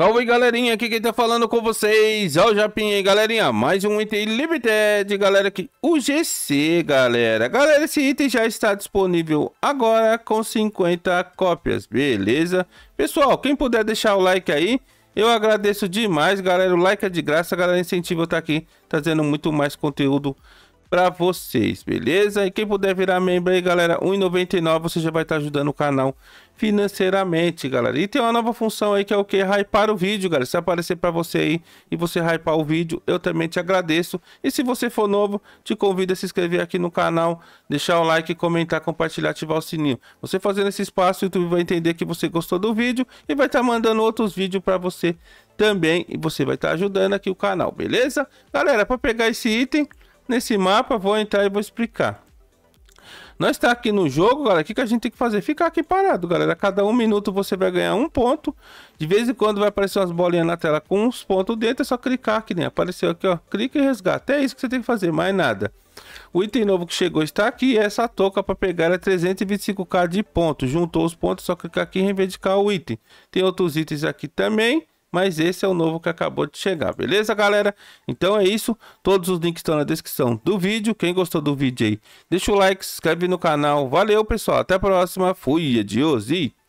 Salve galerinha, aqui quem tá falando com vocês é o Japinha, hein, galerinha, mais um item Limited, galera, aqui, o GC, galera, galera, esse item já está disponível agora com 50 cópias, beleza? Pessoal, quem puder deixar o like aí, eu agradeço demais, galera, o like é de graça, galera, incentiva eu tá aqui trazendo muito mais conteúdo para vocês, beleza? E quem puder virar membro aí, galera, 1,99 você já vai estar tá ajudando o canal financeiramente, galera. E tem uma nova função aí que é o que? Hypar o vídeo, galera. Se aparecer para você aí e você hypar o vídeo, eu também te agradeço. E se você for novo, te convido a se inscrever aqui no canal, deixar o like, comentar, compartilhar, ativar o sininho. Você fazendo esse espaço, o YouTube vai entender que você gostou do vídeo e vai estar tá mandando outros vídeos para você também. E você vai estar tá ajudando aqui o canal, beleza? Galera, para pegar esse item nesse mapa, vou entrar e vou explicar. Nós está aqui no jogo, galera, o que, que a gente tem que fazer? Ficar aqui parado, galera. A cada um minuto você vai ganhar um ponto. De vez em quando vai aparecer umas bolinhas na tela com uns pontos dentro. É só clicar aqui, nem né? apareceu aqui, ó. Clica e resgate É isso que você tem que fazer, mais nada. O item novo que chegou está aqui. É essa touca para pegar é 325k de pontos. Juntou os pontos, só clicar aqui e reivindicar o item. Tem outros itens aqui também mas esse é o novo que acabou de chegar, beleza, galera? Então é isso, todos os links estão na descrição do vídeo, quem gostou do vídeo aí, deixa o like, se inscreve no canal, valeu pessoal, até a próxima, fui, adios e